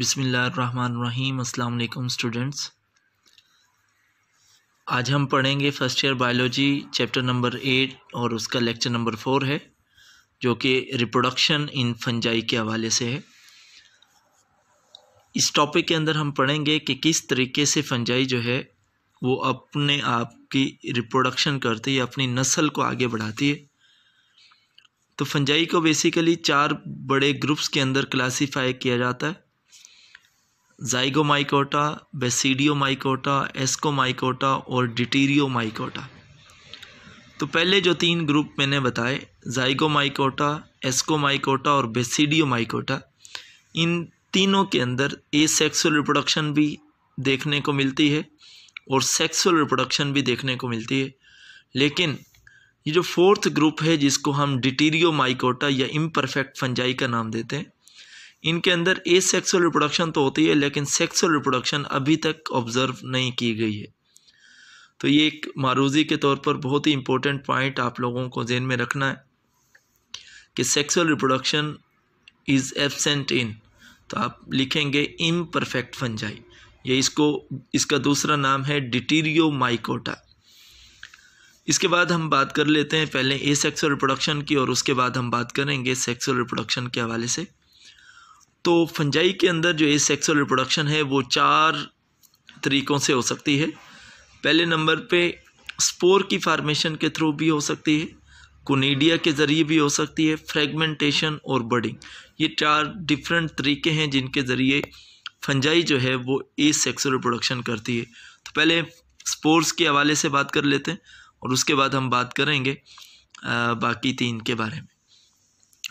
बिसमीम् अल्लाम स्टूडेंट्स आज हम पढ़ेंगे first year biology chapter number eight और उसका लेक्चर नंबर फोर है जो कि रिप्रोडक्शन इन फंजाई के हवाले से है इस टॉपिक के अंदर हम पढ़ेंगे कि किस तरीके से फंजाई जो है वो अपने आप की रिप्रोडक्शन करती है अपनी नस्ल को आगे बढ़ाती है तो फंजाई को बेसिकली चार बड़े ग्रुप्स के अंदर क्लासीफाई किया जाता है जाइगोमाइकोटा बेसिडियोमाइकोटा एस्कोमाइकोटा और डिटीरियोमाइकोटा तो पहले जो तीन ग्रुप मैंने बताए जाइगोमाइकोटा एस्कोमाइकोटा और बेसिडियोमाइकोटा इन तीनों के अंदर ए सेक्सुअल रिप्रोडक्शन भी देखने को मिलती है और सेक्सुअल रिप्रोडक्शन भी देखने को मिलती है लेकिन ये जो फोर्थ ग्रुप है जिसको हम डिटीरियो माइकोटा या इम्परफेक्ट फंजाई का नाम देते हैं इनके अंदर ए सेक्सुअल रिप्रोडक्शन तो होती है लेकिन सेक्सुअल रिप्रोडक्शन अभी तक ऑब्ज़र्व नहीं की गई है तो ये एक मारूजी के तौर पर बहुत ही इम्पोर्टेंट पॉइंट आप लोगों को जेन में रखना है कि sexual reproduction is absent in तो आप लिखेंगे इम परफेक्ट फंजाई ये इसको इसका दूसरा नाम है डिटीरियो माइकोटा इसके बाद हम बात कर लेते हैं पहले ए सेक्सुअल रिप्रोडक्शन की और उसके बाद हम बात करेंगे सेक्सुअल रिप्रोडक्शन के हवाले से तो फंजाई के अंदर जो ए सेक्सुअल रिप्रोडक्शन है वो चार तरीक़ों से हो सकती है पहले नंबर पे स्पोर की फार्मेशन के थ्रू भी हो सकती है कोनीडिया के ज़रिए भी हो सकती है फ्रेगमेंटेशन और बर्डिंग ये चार डिफरेंट तरीके हैं जिनके ज़रिए फंजाई जो है वो ए सेक्सुअल रिप्रोडक्शन करती है तो पहले स्पोर्स के हवाले से बात कर लेते हैं और उसके बाद हम बात करेंगे आ, बाकी तीन के बारे में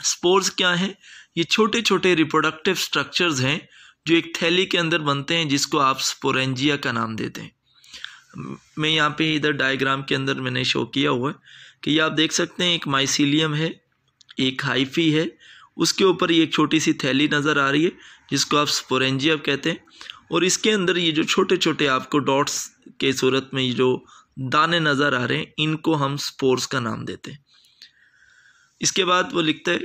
स्पोर्स क्या है ये छोटे छोटे रिप्रोडक्टिव स्ट्रक्चर्स हैं जो एक थैली के अंदर बनते हैं जिसको आप स्पोरेंजिया का नाम देते हैं मैं यहाँ पे इधर डायग्राम के अंदर मैंने शो किया हुआ है कि ये आप देख सकते हैं एक माइसिलियम है एक हाइफी है उसके ऊपर ये एक छोटी सी थैली नज़र आ रही है जिसको आप स्पोरेंजिया कहते हैं और इसके अंदर ये जो छोटे छोटे आपको डॉट्स के सूरत में ये जो दाने नज़र आ रहे हैं इनको हम स्पोर्स का नाम देते हैं इसके बाद वो लिखता है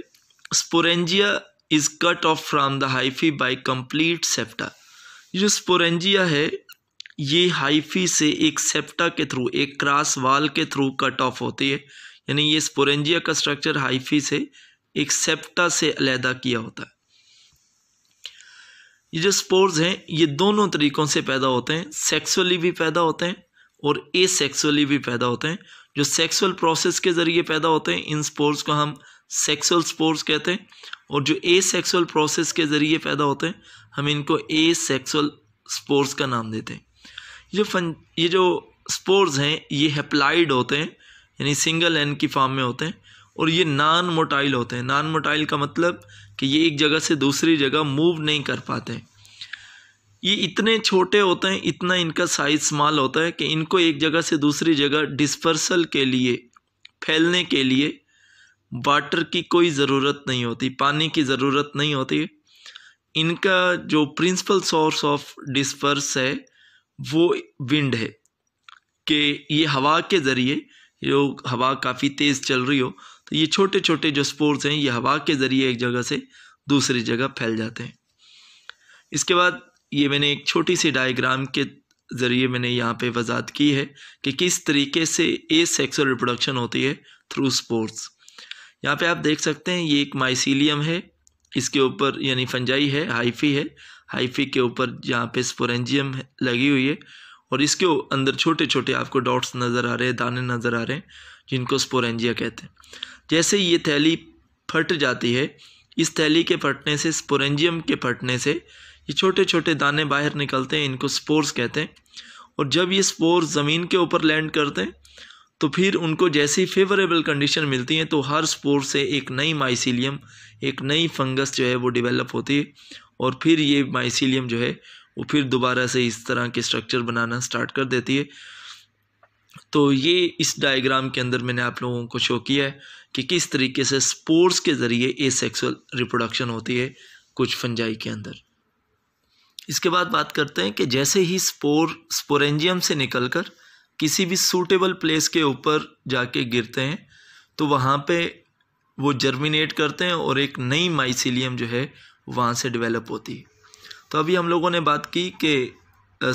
sporangia is cut off from the hyphae by complete septa ये जो स्पोरेंजिया है ये हाइफी से एक सेप्टा के थ्रू एक क्रॉस वाल के थ्रू कट ऑफ होती है यानी ये स्पोरेंजिया का स्ट्रक्चर हाइफी से एक सेप्टा से अलहदा किया होता है ये जो स्पोर्स हैं ये दोनों तरीक़ों से पैदा होते हैं सेक्सुअली भी पैदा होते हैं और ए भी पैदा होते हैं जो सेक्सुअल प्रोसेस के ज़रिए पैदा होते हैं इन स्पोर्स को हम सेक्सुअल स्पोर्स कहते हैं और जो ए सेक्सुअल प्रोसेस के ज़रिए पैदा होते हैं हम इनको ए सेक्सुअल स्पोर्स का नाम देते हैं ये जो फन ये जो स्पोर्स हैं ये हेप्लाइड होते हैं यानी सिंगल एन की फॉर्म में होते हैं और ये नॉन मोटाइल होते हैं नॉन मोटाइल का मतलब कि ये एक जगह से दूसरी जगह मूव नहीं कर पाते हैं ये इतने छोटे होते हैं इतना इनका साइज स्मॉल होता है कि इनको एक जगह से दूसरी जगह डिस्पर्सल के लिए फैलने के लिए वाटर की कोई ज़रूरत नहीं होती पानी की ज़रूरत नहीं होती इनका जो प्रिंसिपल सोर्स ऑफ डिस्पर्स है वो विंड है कि ये हवा के ज़रिए जो हवा काफ़ी तेज़ चल रही हो तो ये छोटे छोटे जो स्पोर्स हैं ये हवा के ज़रिए एक जगह से दूसरी जगह फैल जाते हैं इसके बाद ये मैंने एक छोटी सी डायग्राम के ज़रिए मैंने यहाँ पे वजात की है कि किस तरीके से ए सेक्सुअल रिप्रोडक्शन होती है थ्रू स्पोर्ट्स यहाँ पे आप देख सकते हैं ये एक माइसीलियम है इसके ऊपर यानी फंजाई है हाइफी है हाइफी के ऊपर जहाँ पे स्पोरेंजियम लगी हुई है और इसके अंदर छोटे छोटे आपको डॉट्स नज़र आ रहे हैं दाने नज़र आ रहे हैं जिनको स्पोरेंजिया कहते हैं जैसे ये थैली फट जाती है इस थैली के फटने से स्पोरेंजियम के फटने से ये छोटे छोटे दाने बाहर निकलते हैं इनको स्पोर्स कहते हैं और जब ये स्पोर्स ज़मीन के ऊपर लैंड करते हैं तो फिर उनको जैसी फेवरेबल कंडीशन मिलती हैं तो हर स्पोर से एक नई माइसीलियम एक नई फंगस जो है वो डिवेलप होती है और फिर ये माइसीलियम जो है वो फिर दोबारा से इस तरह के स्ट्रक्चर बनाना स्टार्ट कर देती है तो ये इस डायग्राम के अंदर मैंने आप लोगों को शो किया है कि किस तरीके से स्पोर्स के ज़रिए ए सेक्सुअल रिप्रोडक्शन होती है कुछ फंजाई के अंदर इसके बाद बात करते हैं कि जैसे ही स्पोर स्पोरेंजियम से निकलकर किसी भी सूटेबल प्लेस के ऊपर जाके गिरते हैं तो वहाँ पे वो जर्मिनेट करते हैं और एक नई माइसिलियम जो है वहाँ से डेवलप होती है तो अभी हम लोगों ने बात की कि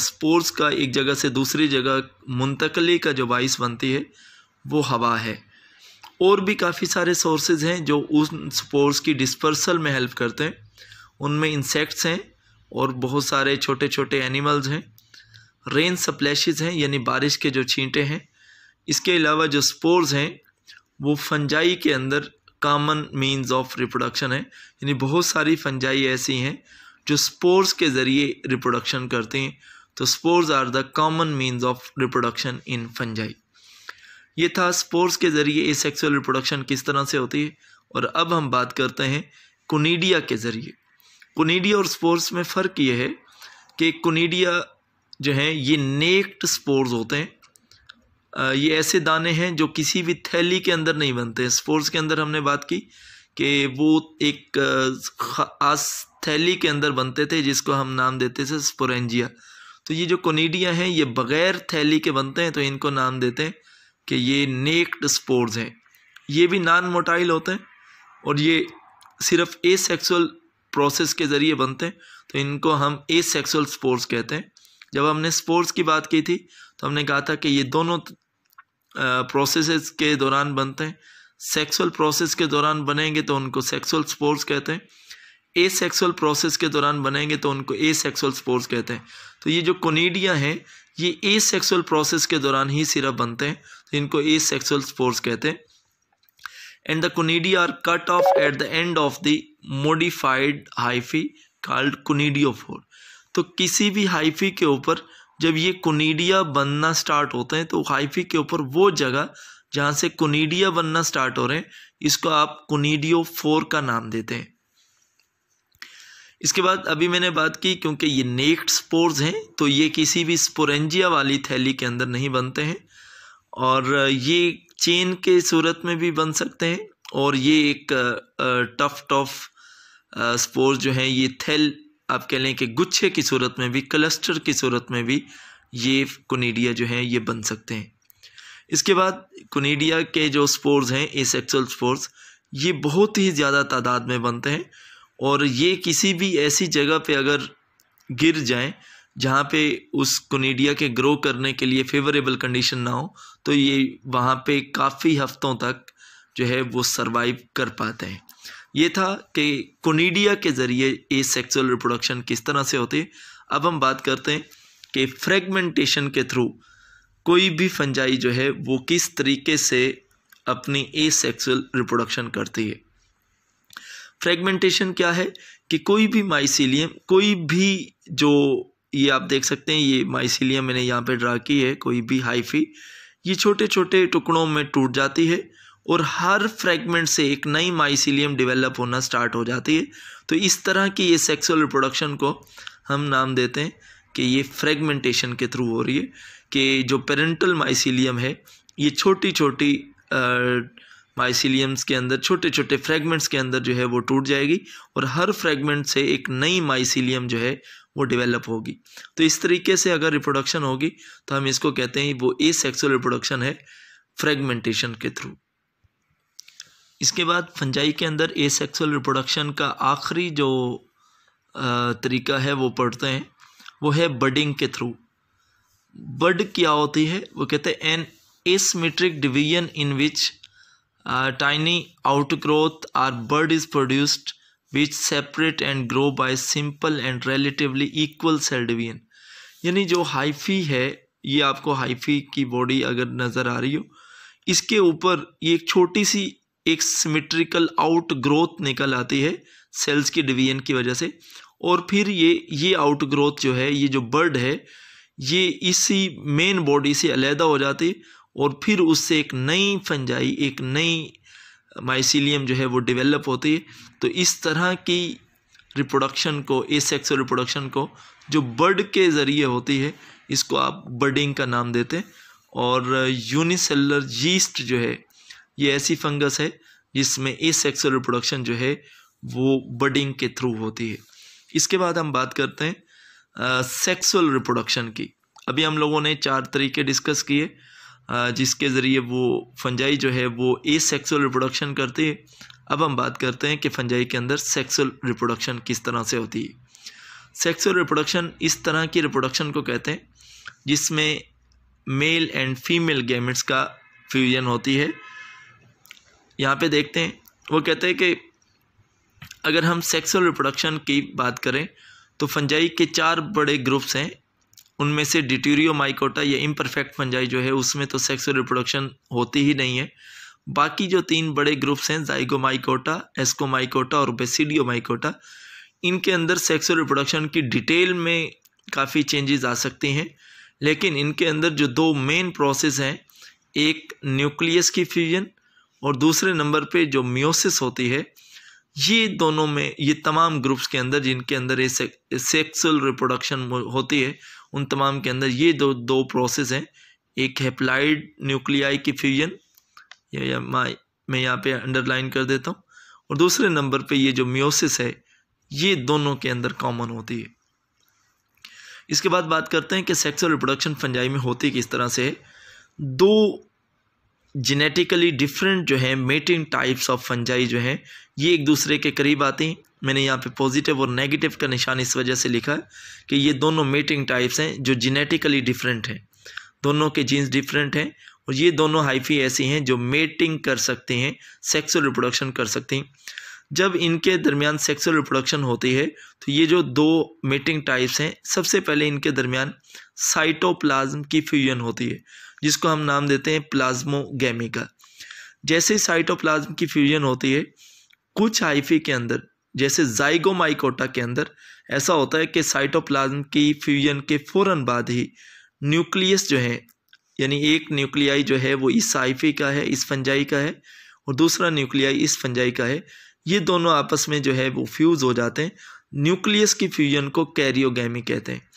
स्पोर्स का एक जगह से दूसरी जगह मुंतकली का जो बाइस बनती है वो हवा है और भी काफ़ी सारे सोर्सेज हैं जो उन स्पोर्स की डिस्पर्सल में हेल्प करते हैं उनमें इंसेक्ट्स हैं और बहुत सारे छोटे छोटे एनिमल्स हैं रेन सप्लैशिज़ हैं यानी बारिश के जो छींटे हैं इसके अलावा जो स्पोर्स हैं वो फंजाई के अंदर कामन मीन्स ऑफ रिप्रोडक्शन है यानी बहुत सारी फंजाई ऐसी हैं जो स्पोर्स के ज़रिए रिप्रोडक्शन करते हैं तो spores are the common means of reproduction in fungi ये था स्पोर्स के ज़रिए ए सेक्सुअल रिप्रोडक्शन किस तरह से होती है और अब हम बात करते हैं कुनीडिया के ज़रिए कुनीडिया और स्पोर्स में फ़र्क ये है कि कुनीडिया जो हैं ये नेक्ड स्पोर्स होते हैं ये ऐसे दाने हैं जो किसी भी थैली के अंदर नहीं बनते हैं स्पोर्स के अंदर हमने बात की कि वो एक खास थैली के अंदर बनते थे जिसको हम नाम देते थे स्पोरेंजिया तो ये जो कोनीडिया हैं ये बग़ैर थैली के बनते हैं तो इनको नाम देते हैं कि ये नेक्ड स्पोर्स हैं ये भी नॉन मोटाइल होते हैं और ये सिर्फ ए सेक्सुअल प्रोसेस के ज़रिए बनते हैं तो इनको हम ए सेक्सुअल स्पोर्स कहते हैं जब हमने स्पोर्स की बात की थी तो हमने कहा था कि ये दोनों प्रोसेस के दौरान बनते हैं सेक्सुअल प्रोसेस के दौरान बनेंगे तो उनको सेक्सुअल स्पोर्स कहते हैं ए सेक्सुअल प्रोसेस के दौरान बनेंगे तो उनको ए सेक्सुअल स्पोर्स कहते हैं तो ये जो कोनीडिया हैं ये ए सेक्सुअल प्रोसेस के दौरान ही सिर्फ बनते हैं तो इनको ए सेक्सुअल स्पोर्स कहते हैं and the conidia are cut off at the end of the modified hyphae called conidiophore तो किसी भी हाइफी के ऊपर जब ये कुनीडिया बनना स्टार्ट होते हैं तो हाइफी के ऊपर वो जगह जहाँ से कुनीडिया बनना स्टार्ट हो रहे हैं इसको आप कुनीडियो फोर का नाम देते हैं इसके बाद अभी मैंने बात की क्योंकि ये नेक्ड स्पोर्स हैं तो ये किसी भी स्पोरेंजिया वाली थैली के अंदर नहीं बनते हैं और ये चेन के सूरत में भी बन सकते हैं और ये एक टफ टफ स्पोर्स जो हैं ये थेल आप कह लें कि गुच्छे की सूरत में भी क्लस्टर की सूरत में भी ये कोनीडिया जो हैं ये बन सकते हैं इसके बाद कोनीडिया के जो स्पोर्स हैं ए सेक्सुअल स्पोर्स ये बहुत ही ज़्यादा तादाद में बनते हैं और ये किसी भी ऐसी जगह पे अगर गिर जाएं जहाँ पे उस कोनीडिया के ग्रो करने के लिए फेवरेबल कंडीशन ना हो तो ये वहाँ पे काफ़ी हफ्तों तक जो है वो सरवाइव कर पाते हैं ये था कि कोनीडिया के ज़रिए ए सेक्सुअल रिप्रोडक्शन किस तरह से होती है अब हम बात करते हैं कि फ्रेगमेंटेशन के थ्रू कोई भी फंजाई जो है वो किस तरीके से अपनी ए सेक्सुअल रिप्रोडक्शन करती है फ्रेगमेंटेशन क्या है कि कोई भी माइसिलियम कोई भी जो ये आप देख सकते हैं ये माइसिलियम मैंने यहाँ पे ड्रा की है कोई भी हाइफी ये छोटे छोटे टुकड़ों में टूट जाती है और हर फ्रेगमेंट से एक नई माइसिलियम डेवलप होना स्टार्ट हो जाती है तो इस तरह की ये सेक्सुअल रिप्रोडक्शन को हम नाम देते हैं कि ये फ्रेगमेंटेशन के थ्रू हो रही है कि जो पेरेंटल माइसिलियम है ये छोटी छोटी माइसिलियम्स के अंदर छोटे छोटे फ्रेगमेंट्स के अंदर जो है वो टूट जाएगी और हर फ्रेगमेंट से एक नई माइसिलियम जो है वो डेवलप होगी तो इस तरीके से अगर रिप्रोडक्शन होगी तो हम इसको कहते हैं वो ए सेक्सुअल रिप्रोडक्शन है फ्रेगमेंटेशन के थ्रू इसके बाद फंजाई के अंदर ए सेक्सुअल रिप्रोडक्शन का आखिरी जो तरीका है वो पढ़ते हैं वो है बडिंग के थ्रू बड क्या होती है वो कहते हैं an asymmetric division in which tiny outgrowth or bud is produced which separate and grow by simple and relatively equal cell division यानी जो हाइफी है ये आपको हाइफी की बॉडी अगर नज़र आ रही हो इसके ऊपर ये एक छोटी सी एक सिमेट्रिकल आउट ग्रोथ निकल आती है सेल्स की डिवीजन की वजह से और फिर ये ये आउट ग्रोथ जो है ये जो बर्ड है ये इसी मेन बॉडी से अलहदा हो जाती और फिर उससे एक नई फंजाई एक नई माइसिलियम जो है वो डेवलप होती है तो इस तरह की रिप्रोडक्शन को ए सेक्सुअल रिप्रोडक्शन को जो बर्ड के ज़रिए होती है इसको आप बर्डिंग का नाम देते हैं और यूनिसेलर uh, यीस्ट जो है ये ऐसी फंगस है जिसमें ए सेक्सुअल रिप्रोडक्शन जो है वो बडिंग के थ्रू होती है इसके बाद हम बात करते हैं सेक्सुअल रिप्रोडक्शन की अभी हम लोगों ने चार तरीके डिस्कस किए जिसके ज़रिए वो फंजाई जो है वो ए सेक्सुअल रिप्रोडक्शन करती है अब हम बात करते हैं कि फंजाई के अंदर सेक्सुअल रिप्रोडक्शन किस तरह से होती है सेक्सुअल रिप्रोडक्शन इस तरह की रिप्रोडक्शन को कहते हैं जिसमें मेल एंड फीमेल गेमिट्स का फ्यूजन होती है यहाँ पे देखते हैं वो कहते हैं कि अगर हम सेक्सुअल रिप्रोडक्शन की बात करें तो फंजाई के चार बड़े ग्रुप्स हैं उनमें से डिटूरियो माइकोटा या इम्परफेक्ट फंजाई जो है उसमें तो सेक्सुअल रिप्रोडक्शन होती ही नहीं है बाकी जो तीन बड़े ग्रुप्स हैं जाइगोमाइकोटा एस्कोमाइकोटा और बेसिडियो माइकोटा इनके अंदर सेक्सुअल रिप्रोडक्शन की डिटेल में काफ़ी चेंजेस आ सकती हैं लेकिन इनके अंदर जो दो मेन प्रोसेस हैं एक न्यूक्लियस की फ्यूजन और दूसरे नंबर पे जो मियोसिस होती है ये दोनों में ये तमाम ग्रुप्स के अंदर जिनके अंदर ये सेक्सुअल रिप्रोडक्शन होती है उन तमाम के अंदर ये दो दो प्रोसेस हैं एक हेप्लाइड न्यूक्लियाई की फ्यूजन या मैं यहाँ पे अंडरलाइन कर देता हूँ और दूसरे नंबर पे ये जो मियोसिस है ये दोनों के अंदर कॉमन होती है इसके बाद बात करते हैं कि सेक्सुअल रिप्रोडक्शन फंजाई में होती किस तरह से है दो जेनेटिकली डिफरेंट जो है मेटिंग टाइप्स ऑफ फंजाई जो है ये एक दूसरे के करीब आते हैं मैंने यहाँ पे पॉजिटिव और नेगेटिव का निशान इस वजह से लिखा है कि ये दोनों मेटिंग टाइप्स हैं जो जेनेटिकली डिफरेंट हैं दोनों के जीन्स डिफरेंट हैं और ये दोनों हाइफी ऐसी हैं जो मेटिंग कर सकते हैं सेक्सुअल रिप्रोडक्शन कर सकते हैं जब इनके दरमियान सेक्सुअल रिप्रोडक्शन होती है तो ये जो दो मेटिंग टाइप्स हैं सबसे पहले इनके दरमियान साइटोप्लाज्म की फ्यूजन होती है जिसको हम नाम देते हैं प्लाज्मोगेमिका जैसे साइटोप्लाज्म की फ्यूजन होती है कुछ हाइफी के अंदर जैसे जाइगोमाइकोटा के अंदर ऐसा होता है कि साइटोप्लाज्म की फ्यूजन के फ़ौरन बाद ही न्यूक्लियस जो है यानी एक न्यूक्लियाई जो है वो इस हाइफी का है इस फंजाई का है और दूसरा न्यूक्लियाई इस फंजाई का है ये दोनों आपस में जो है वो फ्यूज़ हो जाते हैं न्यूक्लियस की फ्यूजन को कैरियोगी कहते हैं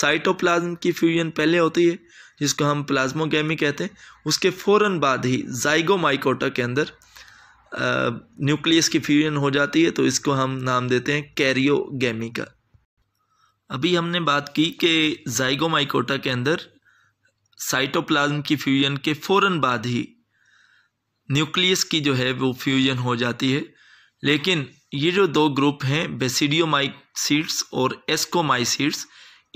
साइटोप्लाज्म की फ्यूजन पहले होती है जिसको हम प्लाज्मोगेमी कहते हैं उसके फ़ौर बाद ही जाइगोमाइकोटा के अंदर न्यूक्लियस की फ्यूजन हो जाती है तो इसको हम नाम देते हैं कैरियोगेमी का अभी हमने बात की कि जाइगोमाइकोटा के अंदर साइटोप्लाज्म की फ्यूजन के फ़ौर बाद ही न्यूक्लियस की जो है वो फ्यूजन हो जाती है लेकिन ये जो दो ग्रुप हैं बेसिडियोमाइसीड्स और एस्कोमाइसीड्स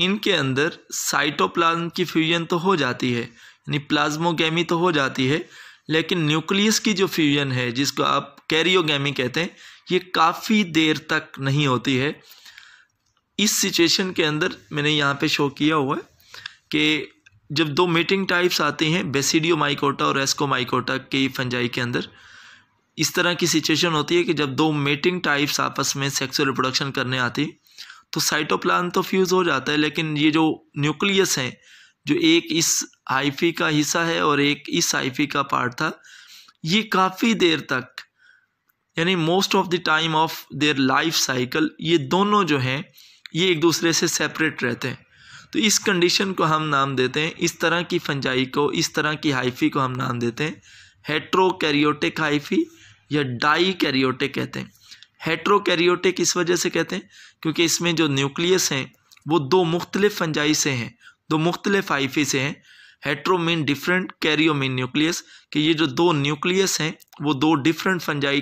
इनके अंदर साइटोप्लाज्म की फ्यूजन तो हो जाती है यानी प्लाज्मोगेमी तो हो जाती है लेकिन न्यूक्लियस की जो फ्यूजन है जिसको आप कैरियोगेमी कहते हैं ये काफ़ी देर तक नहीं होती है इस सिचुएशन के अंदर मैंने यहाँ पे शो किया हुआ है कि जब दो मीटिंग टाइप्स आती हैं बेसिडियो माइकोटा और एस्को माइकोटा के फंजाई के अंदर इस तरह की सिचुएशन होती है कि जब दो मेटिंग टाइप्स आपस में सेक्सुअल रिप्रोडक्शन करने आती तो साइटोप्लान तो फ्यूज़ हो जाता है लेकिन ये जो न्यूक्लियस हैं जो एक इस हाइफी का हिस्सा है और एक इस हाइफी का पार्ट था ये काफ़ी देर तक यानी most of the time of their life cycle ये दोनों जो हैं ये एक दूसरे से सेपरेट रहते हैं तो इस कंडीशन को हम नाम देते हैं इस तरह की फंजाई को इस तरह की हाइफी को हम नाम देते हैं हेट्रोकैरियोटिक हाइफी या डाई कैरियोटिक कहते हैं हेट्रोकैरियोटिक इस वजह से कहते हैं क्योंकि इसमें जो न्यूक्लियस हैं वो दो मुख्तलिफ फंजाई से हैं दो मुख्तलिफ आइफे से हैं हेट्रोमिन डिफरेंट कैरियोमिन न्यूक्लियस कि ये जो दो न्यूक्लियस हैं वो दो डिफरेंट फंजाई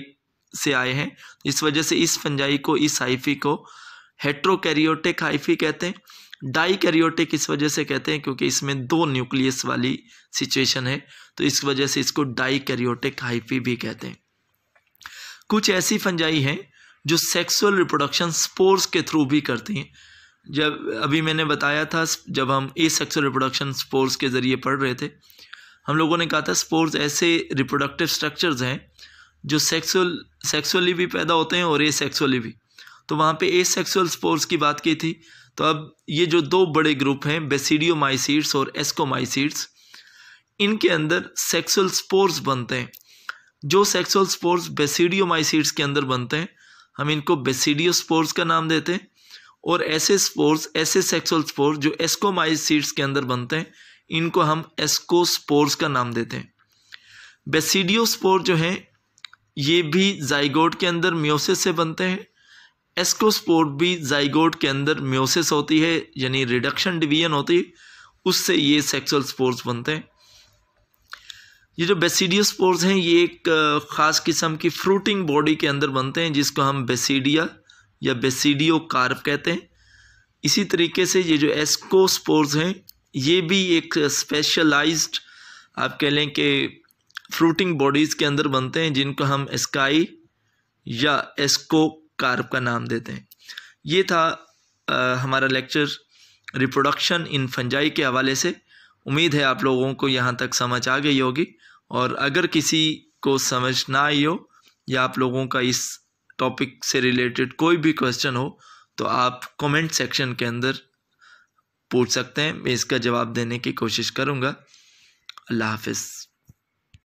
से आए हैं इस वजह से इस फंजाई को इस हाइफी को हेट्रोकैरियोटिक हाइफी कहते हैं डाई कैरियोटिक इस वजह से कहते हैं क्योंकि इसमें दो न्यूक्लियस वाली सिचुएशन है तो इस वजह से इसको डाई कैरियोटिक हाइफी भी कहते हैं कुछ ऐसी फंजाई हैं जो सेक्सुअल रिप्रोडक्शन स्पोर्स के थ्रू भी करती हैं जब अभी मैंने बताया था जब हम ए सेक्सुअल रिप्रोडक्शन स्पोर्स के ज़रिए पढ़ रहे थे हम लोगों ने कहा था स्पोर्स ऐसे रिप्रोडक्टिव स्ट्रक्चर्स हैं जो सेक्सुअल सेक्सुअली भी पैदा होते हैं और ए सेक्सुअली भी तो वहाँ पे ए सेक्सुअल स्पोर्स की बात की थी तो अब ये जो दो बड़े ग्रुप हैं बेसिडियो और एस्कोमाइसीड्स इनके अंदर सेक्सुअल स्पोर्स बनते हैं जो सेक्सुअल स्पोर्स बेसिडियो के अंदर बनते हैं हम इनको बेसिडियो स्पोर्स का नाम देते हैं और ऐसे स्पोर्स ऐसे सेक्सुअल स्पोर्स जो एस्कोमाइज सीड्स के अंदर बनते हैं इनको हम एस्को स्पोर्स का नाम देते हैं बेसिडियो स्पोर जो हैं ये भी जाइगोड के अंदर म्योसिस से बनते हैं एस्कोस्पोर्ट भी जाइगोड के अंदर म्योसिस होती है यानी रिडक्शन डिवीजन होती है उससे ये सेक्सुअल स्पोर्स बनते हैं ये जो बेसिडियस स्पोर्स हैं ये एक ख़ास किस्म की फ्रूटिंग बॉडी के अंदर बनते हैं जिसको हम बेसिडिया या बेसिडियो कार्प कहते हैं इसी तरीके से ये जो एस्को स्पोर्स हैं ये भी एक स्पेशलाइज्ड आप कह लें कि फ्रूटिंग बॉडीज़ के अंदर बनते हैं जिनको हम एस्काई या एस्को कार्प का नाम देते हैं ये था आ, हमारा लेक्चर रिप्रोडक्शन इन फंजाई के हवाले से उम्मीद है आप लोगों को यहाँ तक समझ आ गई होगी और अगर किसी को समझ ना आई हो या आप लोगों का इस टॉपिक से रिलेटेड कोई भी क्वेश्चन हो तो आप कमेंट सेक्शन के अंदर पूछ सकते हैं मैं इसका जवाब देने की कोशिश करूँगा अल्लाह हाफिज़